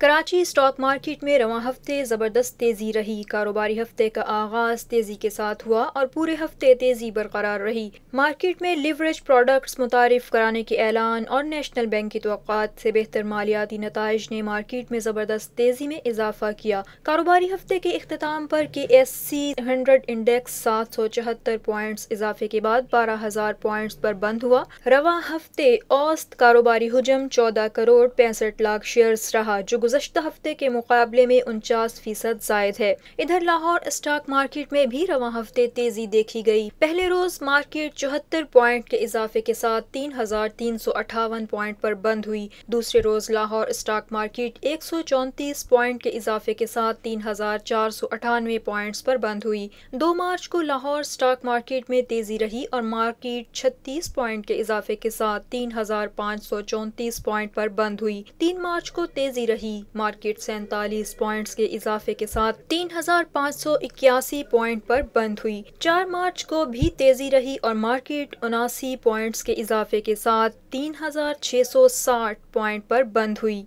Karachi stock market में रवा हफ्ते ज़बरदस्त तेज़ी रही कारोबारी हफ्ते का आगाज तेज़ी के साथ हुआ और पूरे हफ्ते तेज़ी बरकरार रही मार्केट में लिवरेज प्रोडक्ट्स मुतारफ कराने के ऐलान और नेशनल बैंक की तो से बेहतर मालियाती नतज ने मार्केट में ज़बरदस्त तेज़ी में इजाफा किया कारोबारी हफ्ते के अख्ताम पर के एस सी हंड्रेड इंडेक्स सात सौ चौहत्तर पॉइंट्स इजाफे के बाद बारह हज़ार पॉइंट्स पर बंद हुआ रवा हफ्ते औस्त कारोबारी हजम चौदह करोड़ पैंसठ लाख शेयर्स रहा जो गुजशत हफ्ते के मुकाबले में उनचास फीसद जायद है इधर लाहौर स्टॉक मार्केट में भी रवा हफ्ते तेजी देखी गई पहले रोज मार्केट चौहत्तर पॉइंट के इजाफे के साथ तीन हजार तीन सौ अठावन पॉइंट पर बंद हुई दूसरे रोज लाहौर स्टॉक मार्केट एक सौ चौंतीस पॉइंट के इजाफे के साथ तीन हजार चार सौ अठानवे प्वाइंट पर बंद हुई दो मार्च को लाहौर स्टॉक मार्केट में तेजी रही और मार्केट छत्तीस पॉइंट के इजाफे के साथ तीन हजार पाँच सौ चौंतीस पॉइंट पर बंद हुई तीन मार्च को तेजी रही मार्केट सैतालीस पॉइंट्स के इजाफे के साथ तीन हजार पाँच सौ इक्यासी पॉइंट पर बंद हुई चार मार्च को भी तेजी रही और मार्केट उनासी पॉइंट्स के इजाफे के साथ तीन हजार छह सौ साठ पॉइंट पर बंद हुई